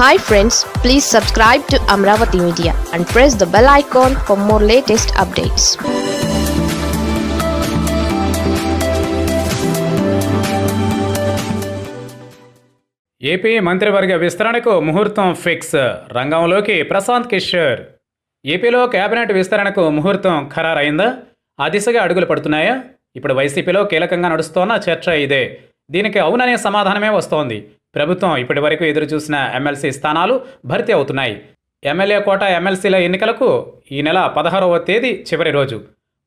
hi friends please subscribe to Amaravati media and press the bell icon for more latest updates AP మంత్రివర్గ విస్తరణకు ముహూర్తం fix రంగంలోకి ప్రశాంత్ కిషోర్ ఏపీలో cabinet విస్తరణకు ముహూర్తం ఖరారైందా ఆ దిశగా అడుగులు పడుతున్నాయా ఇప్పుడు వైసీపీలో కీలకంగా నడుస్తోన్న చర్చ ఇదే దీనికి అవుననే సమాధానమే వస్తోంది ప్రభుత్వం ఇప్పటి వరకు ఎదురు చూసిన ఎమ్మెల్సీ స్థానాలు భర్తీ అవుతున్నాయి ఎమ్మెల్యే కోట ఎమ్మెల్సీల ఎన్నికలకు ఈ నెల పదహారవ తేదీ చివరి రోజు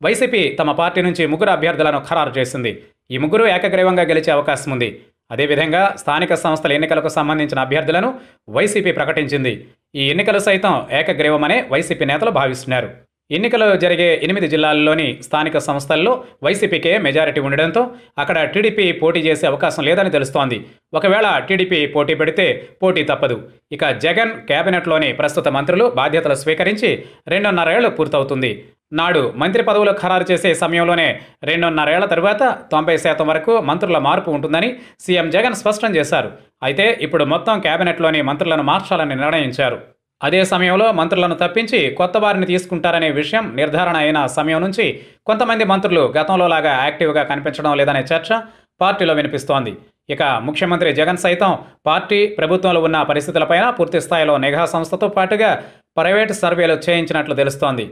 వైసీపీ తమ పార్టీ నుంచి ముగ్గురు అభ్యర్థులను ఖరారు చేసింది ఈ ముగ్గురు ఏకగ్రీవంగా గెలిచే అవకాశం ఉంది అదేవిధంగా స్థానిక సంస్థల ఎన్నికలకు సంబంధించిన అభ్యర్థులను వైసీపీ ప్రకటించింది ఈ ఎన్నికలు సైతం ఏకగ్రీవమనే వైసీపీ నేతలు భావిస్తున్నారు ఎన్నికలు జరిగే ఎనిమిది జిల్లాల్లోని స్థానిక సంస్థల్లో వైసీపీకే మెజారిటీ ఉండడంతో అక్కడ టీడీపీ పోటీ చేసే అవకాశం లేదని తెలుస్తోంది ఒకవేళ టీడీపీ పోటీ పెడితే పోటీ తప్పదు ఇక జగన్ కేబినెట్లోని ప్రస్తుత మంత్రులు బాధ్యతలు స్వీకరించి రెండున్నరేళ్లు పూర్తవుతుంది నాడు మంత్రి పదవులు ఖరారు చేసే సమయంలోనే రెండున్నరేళ్ల తరువాత తొంభై శాతం వరకు మంత్రుల మార్పు ఉంటుందని సీఎం జగన్ స్పష్టం చేశారు అయితే ఇప్పుడు మొత్తం కేబినెట్లోని మంత్రులను మార్చాలని నిర్ణయించారు అదే సమయంలో మంత్రులను తప్పించి కొత్త వారిని తీసుకుంటారనే విషయం నిర్ధారణ అయిన సమయం నుంచి కొంతమంది మంత్రులు గతంలో లాగా యాక్టివ్గా కనిపించడం లేదనే చర్చ పార్టీలో వినిపిస్తోంది ఇక ముఖ్యమంత్రి జగన్ సైతం పార్టీ ప్రభుత్వంలో ఉన్న పరిస్థితులపైన పూర్తి స్థాయిలో నిఘా సంస్థతో పాటుగా ప్రైవేటు సర్వేలు చేయించినట్లు తెలుస్తోంది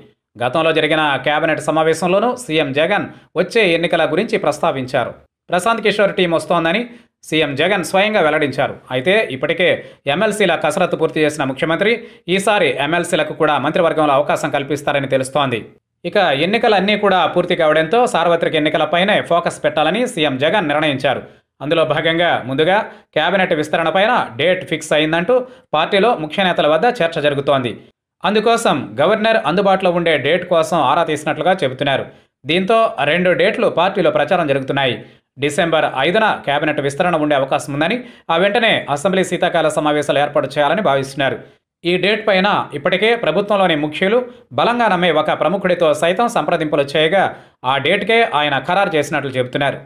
గతంలో జరిగిన కేబినెట్ సమావేశంలోనూ సీఎం జగన్ వచ్చే ఎన్నికల గురించి ప్రస్తావించారు ప్రశాంత్ కిషోర్ టీం వస్తోందని సీఎం జగన్ స్వయంగా వెల్లడించారు అయితే ఇప్పటికే ఎమ్మెల్సీల కసరత్తు పూర్తి చేసిన ముఖ్యమంత్రి ఈసారి ఎమ్మెల్సీలకు కూడా మంత్రివర్గంలో అవకాశం కల్పిస్తారని తెలుస్తోంది ఇక ఎన్నికలన్నీ కూడా పూర్తి కావడంతో సార్వత్రిక ఎన్నికలపైనే ఫోకస్ పెట్టాలని సీఎం జగన్ నిర్ణయించారు అందులో భాగంగా ముందుగా కేబినెట్ విస్తరణపైన డేట్ ఫిక్స్ అయిందంటూ పార్టీలో ముఖ్య నేతల వద్ద చర్చ జరుగుతోంది అందుకోసం గవర్నర్ అందుబాటులో ఉండే డేట్ కోసం ఆరా తీసినట్లుగా చెబుతున్నారు దీంతో రెండు డేట్లు పార్టీలో ప్రచారం జరుగుతున్నాయి డిసెంబర్ ఐదున కేబినెట్ విస్తరణ ఉండే అవకాశం ఉందని ఆ వెంటనే అసెంబ్లీ శీతాకాల సమావేశాలు ఏర్పాటు చేయాలని భావిస్తున్నారు ఈ డేట్ పైన ఇప్పటికే ప్రభుత్వంలోని ముఖ్యులు బలంగా నమ్మే ఒక ప్రముఖుడితో సైతం సంప్రదింపులు చేయగా ఆ డేట్కే ఆయన ఖరారు చేసినట్లు చెబుతున్నారు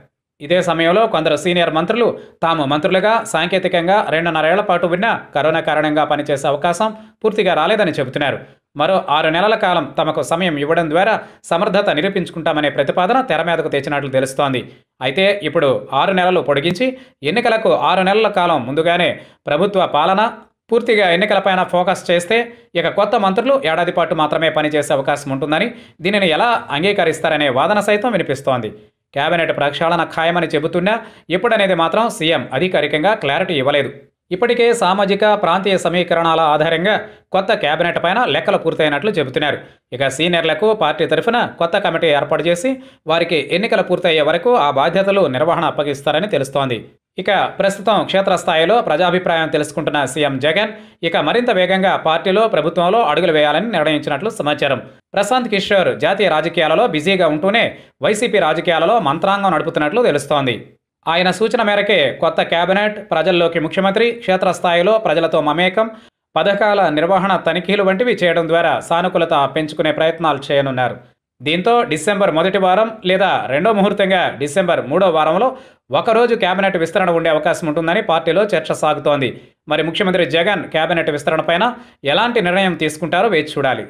ఇదే సమయంలో కొందరు సీనియర్ మంత్రులు తాము మంత్రులుగా సాంకేతికంగా రెండున్నరేళ్ల పాటు ఉన్న కరోనా కారణంగా పనిచేసే అవకాశం పూర్తిగా రాలేదని చెబుతున్నారు మరో ఆరు నెలల కాలం తమకు సమయం ఇవ్వడం ద్వారా సమర్థత నిరూపించుకుంటామనే ప్రతిపాదన తెర మీదకు తెచ్చినట్లు తెలుస్తోంది అయితే ఇప్పుడు ఆరు నెలలు పొడిగించి ఎన్నికలకు ఆరు నెలల కాలం ముందుగానే ప్రభుత్వ పాలన పూర్తిగా ఎన్నికలపైన ఫోకస్ చేస్తే ఇక కొత్త మంత్రులు ఏడాది పాటు మాత్రమే పనిచేసే అవకాశం ఉంటుందని దీనిని ఎలా అంగీకరిస్తారనే వాదన సైతం వినిపిస్తోంది కేబినెట్ ప్రక్షాళన ఖాయమని చెబుతున్నా ఇప్పుడనేది మాత్రం సీఎం అధికారికంగా క్లారిటీ ఇవ్వలేదు ఇప్పటికే సామాజిక ప్రాంతీయ సమీకరణాల ఆధారంగా కొత్త కేబినెట్ పైన లెక్కలు పూర్తయినట్లు చెబుతున్నారు ఇక సీనియర్లకు పార్టీ తరఫున కొత్త కమిటీ ఏర్పాటు చేసి వారికి ఎన్నికలు పూర్తయ్యే వరకు ఆ బాధ్యతలు నిర్వహణ అప్పగిస్తారని తెలుస్తోంది ఇక ప్రస్తుతం క్షేత్రస్థాయిలో ప్రజాభిప్రాయం తెలుసుకుంటున్న సీఎం జగన్ ఇక మరింత వేగంగా పార్టీలో ప్రభుత్వంలో అడుగులు వేయాలని నిర్ణయించినట్లు సమాచారం ప్రశాంత్ కిషోర్ జాతీయ రాజకీయాలలో బిజీగా ఉంటూనే వైసీపీ రాజకీయాలలో మంత్రాంగం నడుపుతున్నట్లు తెలుస్తోంది ఆయన సూచన మేరకే కొత్త కేబినెట్ ప్రజల్లోకి ముఖ్యమంత్రి క్షేత్రస్థాయిలో ప్రజలతో మమేకం పథకాల నిర్వహణ తనిఖీలు వంటివి చేయడం ద్వారా సానుకూలత పెంచుకునే ప్రయత్నాలు చేయనున్నారు దీంతో డిసెంబర్ మొదటి వారం లేదా రెండో ముహూర్తంగా డిసెంబర్ మూడో వారంలో ఒకరోజు కేబినెట్ విస్తరణ ఉండే అవకాశం ఉంటుందని పార్టీలో చర్చ సాగుతోంది మరి ముఖ్యమంత్రి జగన్ కేబినెట్ విస్తరణపైన ఎలాంటి నిర్ణయం తీసుకుంటారో వేచి చూడాలి